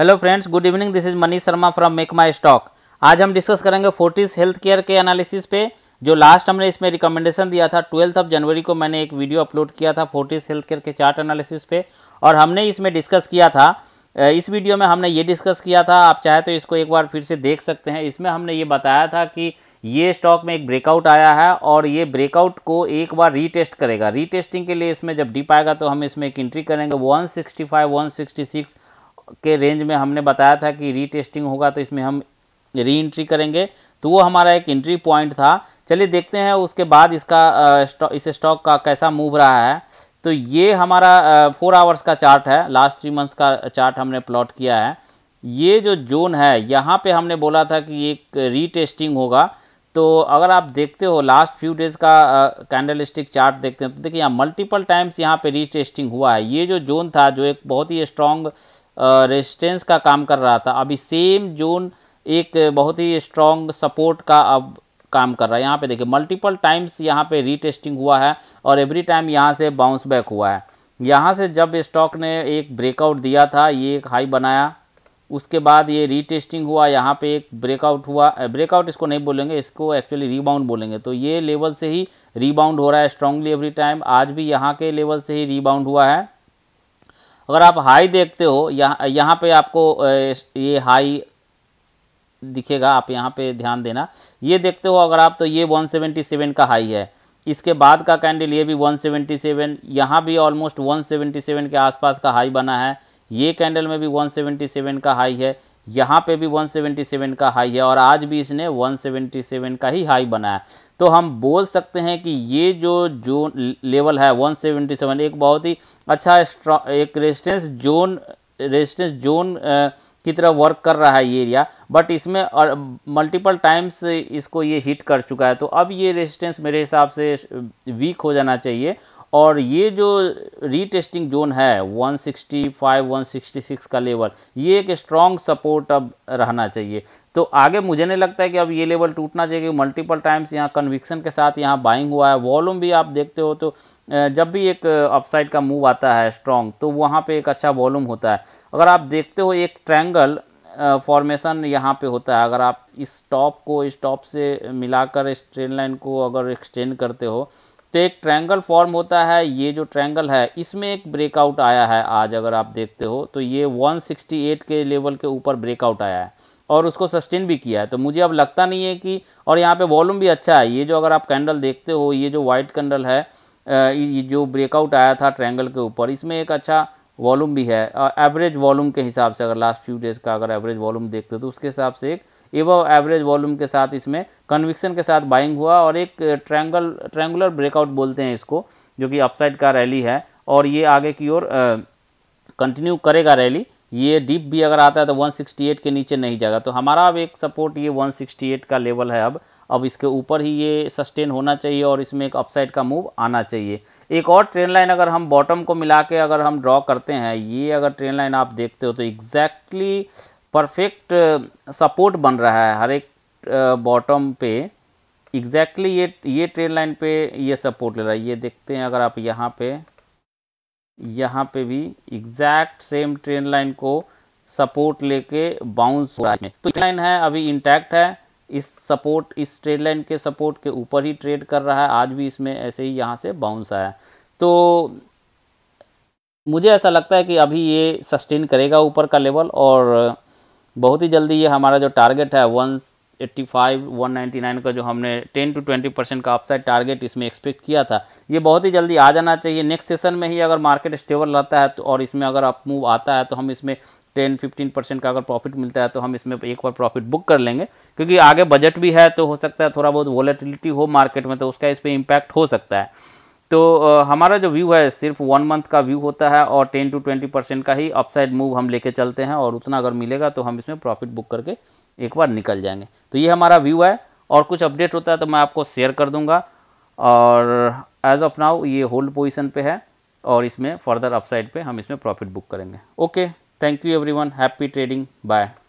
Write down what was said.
hello friends good evening this is Manish Sharma from make my stock आज हम discuss करेंगे Fortis health care के analysis पे जो लास्ट हमने इसमें रिकमेंडेशन दिया था ट्वेल्थ ऑफ जनवरी को मैंने एक वीडियो अपलोड किया था फोर्टिस हेल्थ केयर के चार्ट एनालिसिस पे और हमने इसमें डिस्कस किया था इस वीडियो में हमने ये डिस्कस किया था आप चाहे तो इसको एक बार फिर से देख सकते हैं इसमें हमने ये बताया था कि ये स्टॉक में एक ब्रेकआउट आया है और ये ब्रेकआउट को एक बार रीटेस्ट करेगा रीटेस्टिंग के लिए इसमें जब डीप आएगा तो हम इसमें एक एंट्री करेंगे वन सिक्सटी के रेंज में हमने बताया था कि रीटेस्टिंग होगा तो इसमें हम री एंट्री करेंगे तो वो हमारा एक एंट्री पॉइंट था चलिए देखते हैं उसके बाद इसका इस स्टॉक का कैसा मूव रहा है तो ये हमारा फोर आवर्स का चार्ट है लास्ट थ्री मंथ्स का चार्ट हमने प्लॉट किया है ये जो जोन है यहाँ पे हमने बोला था कि एक रीटेस्टिंग होगा तो अगर आप देखते हो लास्ट फ्यू डेज़ का कैंडल स्टिक चार्ट देखते हैं तो देखिए यहाँ मल्टीपल टाइम्स यहाँ पे रीटेस्टिंग हुआ है ये जो जोन था जो एक बहुत ही स्ट्रॉन्ग रेजिस्टेंस का काम कर रहा था अभी सेम जोन एक बहुत ही स्ट्रॉन्ग सपोर्ट का अब काम कर रहा है यहाँ पे देखिए मल्टीपल टाइम्स यहाँ पे रीटेस्टिंग हुआ है और एवरी टाइम यहाँ से बाउंस बैक हुआ है यहाँ से जब स्टॉक ने एक ब्रेकआउट दिया था ये एक हाई बनाया उसके बाद ये रीटेस्टिंग हुआ यहाँ पे एक ब्रेकआउट हुआ ब्रेकआउट इसको नहीं बोलेंगे इसको एक्चुअली रीबाउंड बोलेंगे तो ये लेवल से ही रीबाउंड हो रहा है स्ट्रांगली एवरी टाइम आज भी यहाँ के लेवल से ही रीबाउंड हुआ है अगर आप हाई देखते हो यहाँ यहाँ पे आपको ये हाई दिखेगा आप यहाँ पे ध्यान देना ये देखते हो अगर आप तो ये 177 का हाई है इसके बाद का कैंडल ये भी 177 यहाँ भी ऑलमोस्ट 177 के आसपास का हाई बना है ये कैंडल में भी 177 का हाई है यहाँ पे भी 177 का हाई है और आज भी इसने 177 का ही हाई बनाया तो हम बोल सकते हैं कि ये जो जोन लेवल है 177 एक बहुत ही अच्छा एक रेजिस्टेंस जोन रेजिस्टेंस जोन की तरह वर्क कर रहा है ये एरिया बट इसमें और मल्टीपल टाइम्स इसको ये हिट कर चुका है तो अब ये रेजिस्टेंस मेरे हिसाब से वीक हो जाना चाहिए और ये जो रीटेस्टिंग जोन है 165, 166 का लेवल ये एक स्ट्रॉन्ग सपोर्ट अब रहना चाहिए तो आगे मुझे नहीं लगता है कि अब ये लेवल टूटना चाहिए मल्टीपल टाइम्स यहाँ कन्विक्सन के साथ यहाँ बाइंग हुआ है वॉल्यूम भी आप देखते हो तो जब भी एक अपसाइड का मूव आता है स्ट्रॉन्ग तो वहाँ पर एक अच्छा वॉल्यूम होता है अगर आप देखते हो एक ट्रैंगल फॉर्मेशन यहाँ पे होता है अगर आप इस टॉप को इस टॉप से मिलाकर इस ट्रेन लाइन को अगर एक्सटेंड करते हो तो एक ट्रायंगल फॉर्म होता है ये जो ट्रायंगल है इसमें एक ब्रेकआउट आया है आज अगर आप देखते हो तो ये 168 के लेवल के ऊपर ब्रेकआउट आया है और उसको सस्टेन भी किया है तो मुझे अब लगता नहीं है कि और यहाँ पे वॉल्यूम भी अच्छा है ये जो अगर आप कैंडल देखते हो ये जो वाइट कैंडल है ये जो ब्रेकआउट आया था ट्रैंगल के ऊपर इसमें एक अच्छा वॉलूम भी है एवरेज वॉलूम के हिसाब से अगर लास्ट फ्यू डेज़ का अगर एवरेज वॉलूम देखते हो तो उसके हिसाब से एक एवं एवरेज वॉल्यूम के साथ इसमें कन्विक्शन के साथ बाइंग हुआ और एक ट्रैंगल ट्रैंगुलर ब्रेकआउट बोलते हैं इसको जो कि अपसाइड का रैली है और ये आगे की ओर कंटिन्यू करेगा रैली ये डीप भी अगर आता है तो 168 के नीचे नहीं जाएगा तो हमारा अब एक सपोर्ट ये 168 का लेवल है अब अब इसके ऊपर ही ये सस्टेन होना चाहिए और इसमें एक अपसाइड का मूव आना चाहिए एक और ट्रेन लाइन अगर हम बॉटम को मिला के अगर हम ड्रॉ करते हैं ये अगर ट्रेन लाइन आप देखते हो तो एग्जैक्टली exactly परफेक्ट सपोर्ट बन रहा है हर एक बॉटम पे एग्जैक्टली ये ये ट्रेन लाइन पे ये सपोर्ट ले रहा है ये देखते हैं अगर आप यहाँ पे यहाँ पे भी एग्जैक्ट सेम ट्रेन लाइन को सपोर्ट लेके बाउंस हो रहा है तो लाइन है अभी इंटैक्ट है इस सपोर्ट इस ट्रेन लाइन के सपोर्ट के ऊपर ही ट्रेड कर रहा है आज भी इसमें ऐसे ही यहाँ से बाउंस आया तो मुझे ऐसा लगता है कि अभी ये सस्टेन करेगा ऊपर का लेवल और बहुत ही जल्दी ये हमारा जो टारगेट है वन 85, 199 का जो हमने 10 टू 20 परसेंट का अपसाइड टारगेट इसमें एक्सपेक्ट किया था ये बहुत ही जल्दी आ जाना चाहिए नेक्स्ट सेशन में ही अगर मार्केट स्टेबल रहता है तो और इसमें अगर अप मूव आता है तो हम इसमें 10 15 परसेंट का अगर प्रॉफिट मिलता है तो हम इसमें एक बार प्रॉफिट बुक कर लेंगे क्योंकि आगे बजट भी है तो हो सकता है थोड़ा बहुत वॉलेटिलिटी हो मार्केट में तो उसका इस पर इम्पैक्ट हो सकता है तो हमारा जो व्यू है सिर्फ वन मंथ का व्यू होता है और टेन टू ट्वेंटी परसेंट का ही अपसाइड मूव हम लेके चलते हैं और उतना अगर मिलेगा तो हम इसमें प्रॉफिट बुक करके एक बार निकल जाएंगे तो ये हमारा व्यू है और कुछ अपडेट होता है तो मैं आपको शेयर कर दूंगा और एज ऑफ नाउ ये होल्ड पोजिशन पर है और इसमें फर्दर अपसाइड पर हम इसमें प्रॉफिट बुक करेंगे okay thank you every happy trading bye